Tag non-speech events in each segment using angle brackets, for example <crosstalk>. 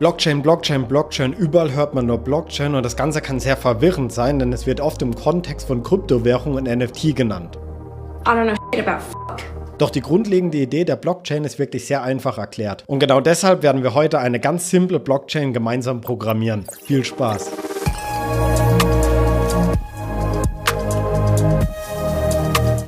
Blockchain, Blockchain, Blockchain, überall hört man nur Blockchain und das Ganze kann sehr verwirrend sein, denn es wird oft im Kontext von Kryptowährung und NFT genannt. I don't know shit about fuck. Doch die grundlegende Idee der Blockchain ist wirklich sehr einfach erklärt. Und genau deshalb werden wir heute eine ganz simple Blockchain gemeinsam programmieren. Viel Spaß!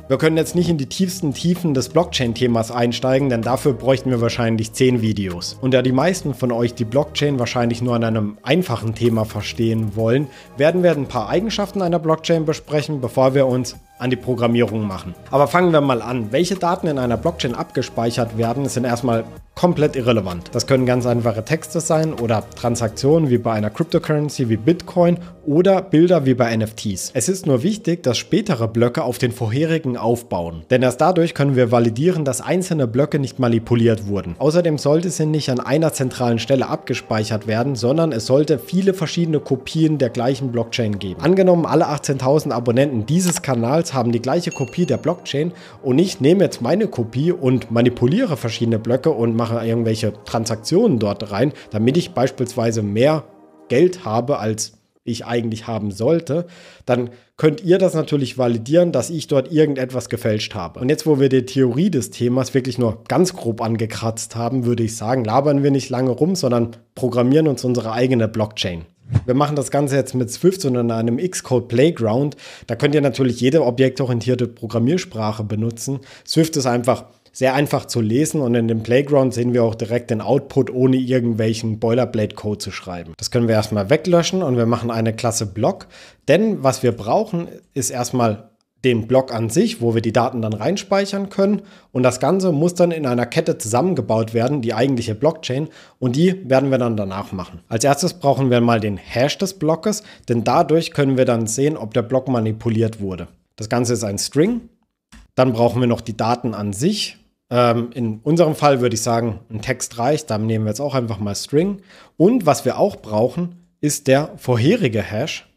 Wir können jetzt nicht in die tiefsten Tiefen des Blockchain-Themas einsteigen, denn dafür bräuchten wir wahrscheinlich 10 Videos. Und da die meisten von euch die Blockchain wahrscheinlich nur an einem einfachen Thema verstehen wollen, werden wir ein paar Eigenschaften einer Blockchain besprechen, bevor wir uns an die Programmierung machen. Aber fangen wir mal an. Welche Daten in einer Blockchain abgespeichert werden, sind erstmal komplett irrelevant. Das können ganz einfache Texte sein oder Transaktionen wie bei einer Cryptocurrency wie Bitcoin oder Bilder wie bei NFTs. Es ist nur wichtig, dass spätere Blöcke auf den vorherigen aufbauen, denn erst dadurch können wir validieren, dass einzelne Blöcke nicht manipuliert wurden. Außerdem sollte sie nicht an einer zentralen Stelle abgespeichert werden, sondern es sollte viele verschiedene Kopien der gleichen Blockchain geben. Angenommen, alle 18.000 Abonnenten dieses Kanals haben die gleiche Kopie der Blockchain und ich nehme jetzt meine Kopie und manipuliere verschiedene Blöcke und mache irgendwelche Transaktionen dort rein, damit ich beispielsweise mehr Geld habe, als ich eigentlich haben sollte, dann könnt ihr das natürlich validieren, dass ich dort irgendetwas gefälscht habe. Und jetzt, wo wir die Theorie des Themas wirklich nur ganz grob angekratzt haben, würde ich sagen, labern wir nicht lange rum, sondern programmieren uns unsere eigene Blockchain. Wir machen das Ganze jetzt mit Swift und in einem Xcode Playground. Da könnt ihr natürlich jede objektorientierte Programmiersprache benutzen. Swift ist einfach sehr einfach zu lesen und in dem Playground sehen wir auch direkt den Output, ohne irgendwelchen Boilerplate-Code zu schreiben. Das können wir erstmal weglöschen und wir machen eine Klasse Block, denn was wir brauchen, ist erstmal den Block an sich, wo wir die Daten dann reinspeichern können. Und das Ganze muss dann in einer Kette zusammengebaut werden, die eigentliche Blockchain. Und die werden wir dann danach machen. Als erstes brauchen wir mal den Hash des Blockes, denn dadurch können wir dann sehen, ob der Block manipuliert wurde. Das Ganze ist ein String. Dann brauchen wir noch die Daten an sich, ähm, in unserem Fall würde ich sagen, ein Text reicht, dann nehmen wir jetzt auch einfach mal String. Und was wir auch brauchen, ist der vorherige Hash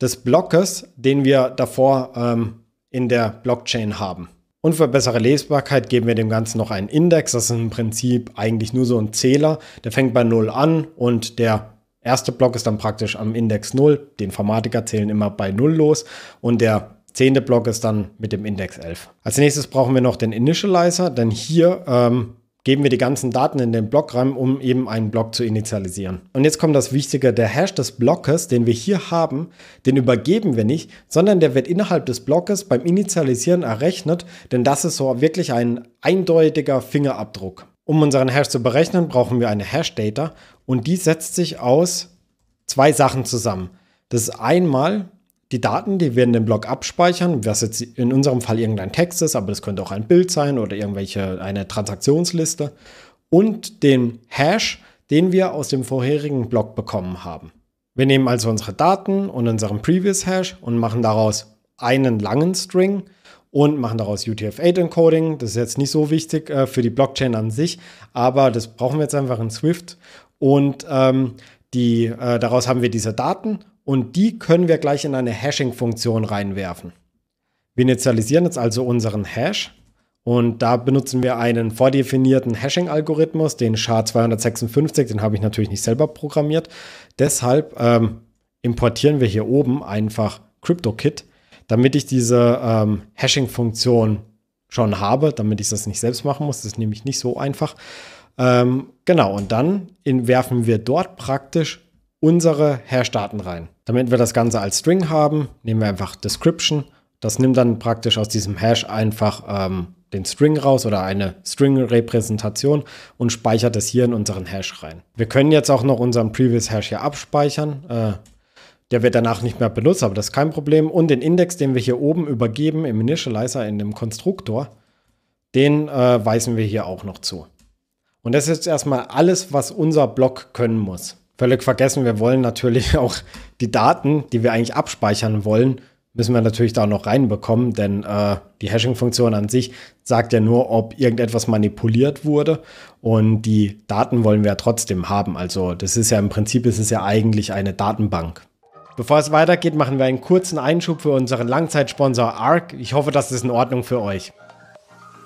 des Blockes, den wir davor ähm, in der Blockchain haben. Und für bessere Lesbarkeit geben wir dem Ganzen noch einen Index. Das ist im Prinzip eigentlich nur so ein Zähler. Der fängt bei 0 an und der erste Block ist dann praktisch am Index 0. Die Informatiker zählen immer bei 0 los und der zehnte Block ist dann mit dem Index 11. Als nächstes brauchen wir noch den Initializer, denn hier ähm, geben wir die ganzen Daten in den Block rein, um eben einen Block zu initialisieren. Und jetzt kommt das Wichtige, der Hash des Blockes, den wir hier haben, den übergeben wir nicht, sondern der wird innerhalb des Blockes beim Initialisieren errechnet, denn das ist so wirklich ein eindeutiger Fingerabdruck. Um unseren Hash zu berechnen, brauchen wir eine Hash-Data und die setzt sich aus zwei Sachen zusammen. Das ist einmal die Daten, die wir in dem Blog abspeichern, was jetzt in unserem Fall irgendein Text ist, aber das könnte auch ein Bild sein oder irgendwelche eine Transaktionsliste und den Hash, den wir aus dem vorherigen Block bekommen haben. Wir nehmen also unsere Daten und unseren Previous Hash und machen daraus einen langen String und machen daraus UTF-8 Encoding. Das ist jetzt nicht so wichtig äh, für die Blockchain an sich, aber das brauchen wir jetzt einfach in Swift und ähm, die, äh, daraus haben wir diese Daten und die können wir gleich in eine Hashing-Funktion reinwerfen. Wir initialisieren jetzt also unseren Hash und da benutzen wir einen vordefinierten Hashing-Algorithmus, den SHA-256, den habe ich natürlich nicht selber programmiert. Deshalb ähm, importieren wir hier oben einfach CryptoKit, damit ich diese ähm, Hashing-Funktion schon habe, damit ich das nicht selbst machen muss. Das ist nämlich nicht so einfach. Ähm, genau, und dann in, werfen wir dort praktisch unsere Herrstaaten rein. Damit wir das Ganze als String haben, nehmen wir einfach Description. Das nimmt dann praktisch aus diesem Hash einfach ähm, den String raus oder eine String-Repräsentation und speichert es hier in unseren Hash rein. Wir können jetzt auch noch unseren Previous Hash hier abspeichern. Äh, der wird danach nicht mehr benutzt, aber das ist kein Problem. Und den Index, den wir hier oben übergeben im Initializer, in dem Konstruktor, den äh, weisen wir hier auch noch zu. Und das ist jetzt erstmal alles, was unser Block können muss völlig vergessen, wir wollen natürlich <laughs> auch die Daten, die wir eigentlich abspeichern wollen, müssen wir natürlich da noch reinbekommen, denn äh, die Hashing-Funktion an sich sagt ja nur, ob irgendetwas manipuliert wurde und die Daten wollen wir ja trotzdem haben. Also das ist ja im Prinzip, ist es ja eigentlich eine Datenbank. Bevor es weitergeht, machen wir einen kurzen Einschub für unseren Langzeitsponsor ARC. Ich hoffe, das ist in Ordnung für euch.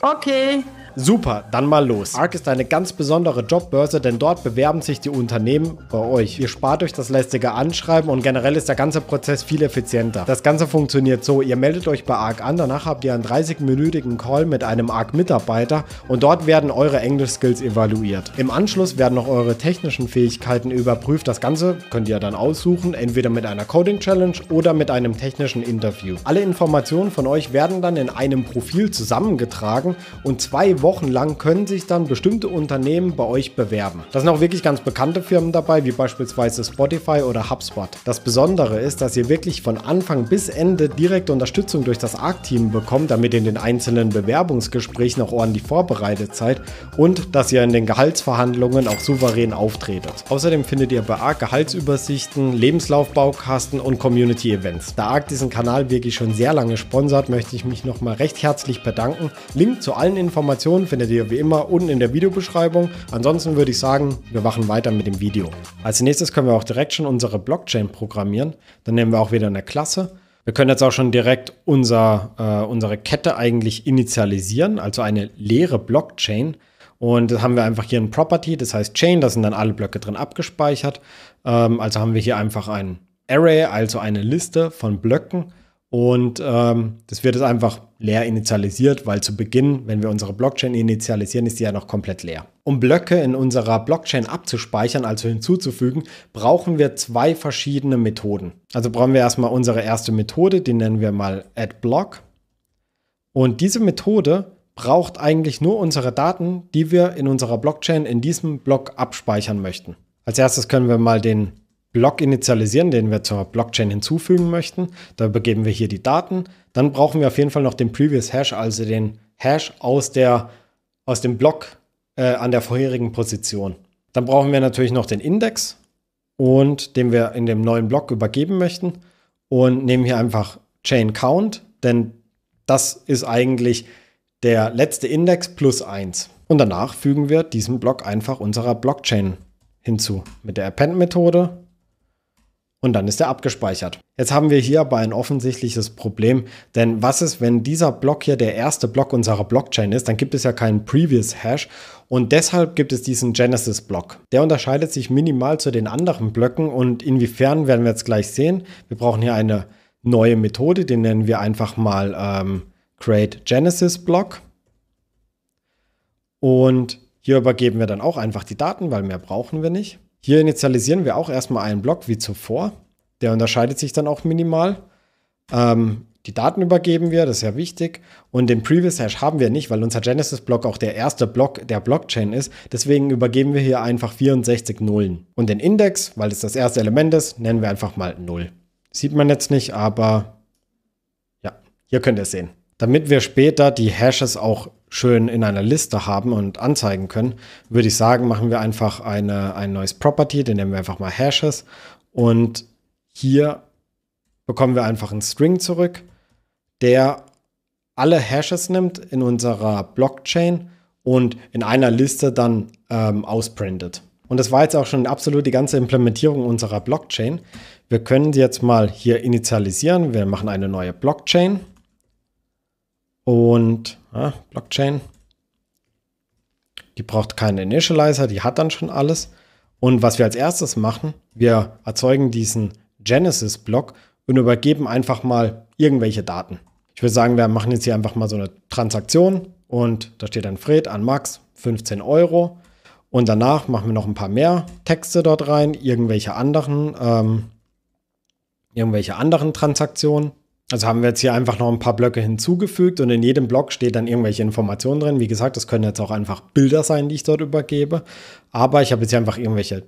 Okay. Super, dann mal los. ARC ist eine ganz besondere Jobbörse, denn dort bewerben sich die Unternehmen bei euch. Ihr spart euch das lästige Anschreiben und generell ist der ganze Prozess viel effizienter. Das Ganze funktioniert so, ihr meldet euch bei ARC an, danach habt ihr einen 30-minütigen Call mit einem ARC-Mitarbeiter und dort werden eure Englisch-Skills evaluiert. Im Anschluss werden noch eure technischen Fähigkeiten überprüft. Das Ganze könnt ihr dann aussuchen, entweder mit einer Coding-Challenge oder mit einem technischen Interview. Alle Informationen von euch werden dann in einem Profil zusammengetragen und zwei Wochen Wochen lang können sich dann bestimmte Unternehmen bei euch bewerben. Da sind auch wirklich ganz bekannte Firmen dabei, wie beispielsweise Spotify oder HubSpot. Das Besondere ist, dass ihr wirklich von Anfang bis Ende direkte Unterstützung durch das ARC-Team bekommt, damit ihr in den einzelnen Bewerbungsgesprächen auch ordentlich vorbereitet seid und dass ihr in den Gehaltsverhandlungen auch souverän auftretet. Außerdem findet ihr bei ARC Gehaltsübersichten, Lebenslaufbaukasten und Community-Events. Da ARC diesen Kanal wirklich schon sehr lange sponsert, möchte ich mich nochmal recht herzlich bedanken. Link zu allen Informationen Informationen findet ihr wie immer unten in der Videobeschreibung. Ansonsten würde ich sagen, wir machen weiter mit dem Video. Als nächstes können wir auch direkt schon unsere Blockchain programmieren. Dann nehmen wir auch wieder eine Klasse. Wir können jetzt auch schon direkt unser, äh, unsere Kette eigentlich initialisieren, also eine leere Blockchain. Und da haben wir einfach hier ein Property, das heißt Chain, da sind dann alle Blöcke drin abgespeichert. Ähm, also haben wir hier einfach ein Array, also eine Liste von Blöcken. Und ähm, das wird jetzt einfach leer initialisiert, weil zu Beginn, wenn wir unsere Blockchain initialisieren, ist sie ja noch komplett leer. Um Blöcke in unserer Blockchain abzuspeichern, also hinzuzufügen, brauchen wir zwei verschiedene Methoden. Also brauchen wir erstmal unsere erste Methode, die nennen wir mal addBlock. Und diese Methode braucht eigentlich nur unsere Daten, die wir in unserer Blockchain in diesem Block abspeichern möchten. Als erstes können wir mal den Block initialisieren, den wir zur Blockchain hinzufügen möchten. Da übergeben wir hier die Daten. Dann brauchen wir auf jeden Fall noch den Previous Hash, also den Hash aus, der, aus dem Block äh, an der vorherigen Position. Dann brauchen wir natürlich noch den Index und den wir in dem neuen Block übergeben möchten und nehmen hier einfach Chain Count, denn das ist eigentlich der letzte Index plus 1. Und danach fügen wir diesen Block einfach unserer Blockchain hinzu mit der Append-Methode und dann ist er abgespeichert. Jetzt haben wir hier aber ein offensichtliches Problem, denn was ist, wenn dieser Block hier der erste Block unserer Blockchain ist, dann gibt es ja keinen Previous Hash und deshalb gibt es diesen Genesis-Block. Der unterscheidet sich minimal zu den anderen Blöcken und inwiefern werden wir jetzt gleich sehen. Wir brauchen hier eine neue Methode, die nennen wir einfach mal ähm, Create Genesis Block. Und hier übergeben wir dann auch einfach die Daten, weil mehr brauchen wir nicht. Hier initialisieren wir auch erstmal einen Block wie zuvor. Der unterscheidet sich dann auch minimal. Ähm, die Daten übergeben wir, das ist ja wichtig. Und den Previous Hash haben wir nicht, weil unser Genesis-Block auch der erste Block der Blockchain ist. Deswegen übergeben wir hier einfach 64 Nullen. Und den Index, weil es das erste Element ist, nennen wir einfach mal 0. Sieht man jetzt nicht, aber ja, hier könnt ihr es sehen. Damit wir später die Hashes auch schön in einer Liste haben und anzeigen können, würde ich sagen, machen wir einfach eine, ein neues Property, den nennen wir einfach mal Hashes. Und hier bekommen wir einfach einen String zurück, der alle Hashes nimmt in unserer Blockchain und in einer Liste dann ähm, ausprintet. Und das war jetzt auch schon absolut die ganze Implementierung unserer Blockchain. Wir können jetzt mal hier initialisieren. Wir machen eine neue Blockchain. Und ja, Blockchain, die braucht keinen Initializer, die hat dann schon alles. Und was wir als erstes machen, wir erzeugen diesen Genesis-Block und übergeben einfach mal irgendwelche Daten. Ich würde sagen, wir machen jetzt hier einfach mal so eine Transaktion und da steht dann Fred an Max 15 Euro. Und danach machen wir noch ein paar mehr Texte dort rein, irgendwelche anderen, ähm, irgendwelche anderen Transaktionen. Also haben wir jetzt hier einfach noch ein paar Blöcke hinzugefügt und in jedem Block steht dann irgendwelche Informationen drin. Wie gesagt, das können jetzt auch einfach Bilder sein, die ich dort übergebe. Aber ich habe jetzt hier einfach irgendwelche,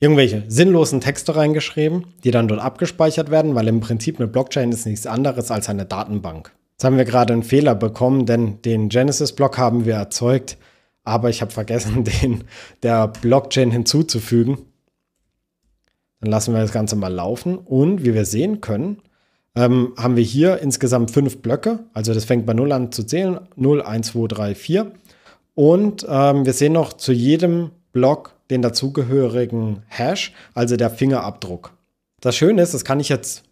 irgendwelche sinnlosen Texte reingeschrieben, die dann dort abgespeichert werden, weil im Prinzip eine Blockchain ist nichts anderes als eine Datenbank. Jetzt haben wir gerade einen Fehler bekommen, denn den Genesis-Block haben wir erzeugt, aber ich habe vergessen, <laughs> den der Blockchain hinzuzufügen. Dann lassen wir das Ganze mal laufen und wie wir sehen können, ähm, haben wir hier insgesamt fünf Blöcke. Also das fängt bei 0 an zu zählen. 0, 1, 2, 3, 4. Und ähm, wir sehen noch zu jedem Block den dazugehörigen Hash, also der Fingerabdruck. Das Schöne ist, das kann ich jetzt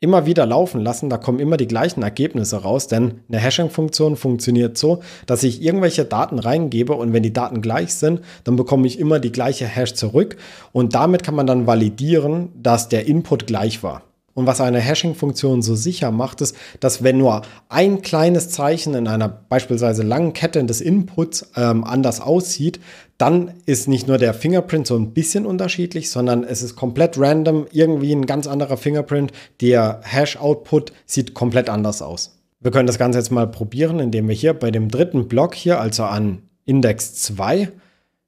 immer wieder laufen lassen, da kommen immer die gleichen Ergebnisse raus, denn eine Hashing-Funktion funktioniert so, dass ich irgendwelche Daten reingebe und wenn die Daten gleich sind, dann bekomme ich immer die gleiche Hash zurück und damit kann man dann validieren, dass der Input gleich war. Und was eine Hashing-Funktion so sicher macht, ist, dass wenn nur ein kleines Zeichen in einer beispielsweise langen Kette des Inputs ähm, anders aussieht, dann ist nicht nur der Fingerprint so ein bisschen unterschiedlich, sondern es ist komplett random, irgendwie ein ganz anderer Fingerprint. Der Hash-Output sieht komplett anders aus. Wir können das Ganze jetzt mal probieren, indem wir hier bei dem dritten Block hier, also an Index 2,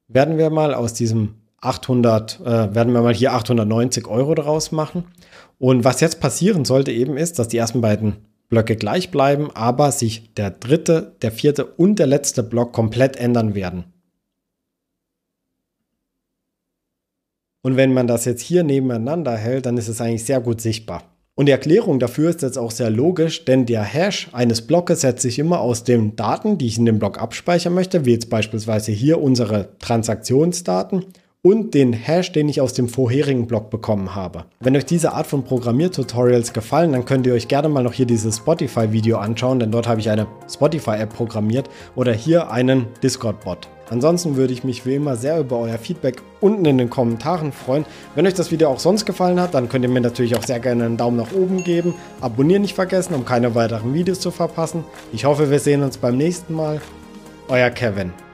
werden wir mal aus diesem 800, äh, werden wir mal hier 890 Euro draus machen. Und was jetzt passieren sollte eben ist, dass die ersten beiden Blöcke gleich bleiben, aber sich der dritte, der vierte und der letzte Block komplett ändern werden. Und wenn man das jetzt hier nebeneinander hält, dann ist es eigentlich sehr gut sichtbar. Und die Erklärung dafür ist jetzt auch sehr logisch, denn der Hash eines Blockes setzt sich immer aus den Daten, die ich in dem Block abspeichern möchte, wie jetzt beispielsweise hier unsere Transaktionsdaten und den Hash, den ich aus dem vorherigen Blog bekommen habe. Wenn euch diese Art von Programmiertutorials gefallen, dann könnt ihr euch gerne mal noch hier dieses Spotify-Video anschauen, denn dort habe ich eine Spotify-App programmiert oder hier einen Discord-Bot. Ansonsten würde ich mich wie immer sehr über euer Feedback unten in den Kommentaren freuen. Wenn euch das Video auch sonst gefallen hat, dann könnt ihr mir natürlich auch sehr gerne einen Daumen nach oben geben. Abonnieren nicht vergessen, um keine weiteren Videos zu verpassen. Ich hoffe, wir sehen uns beim nächsten Mal. Euer Kevin.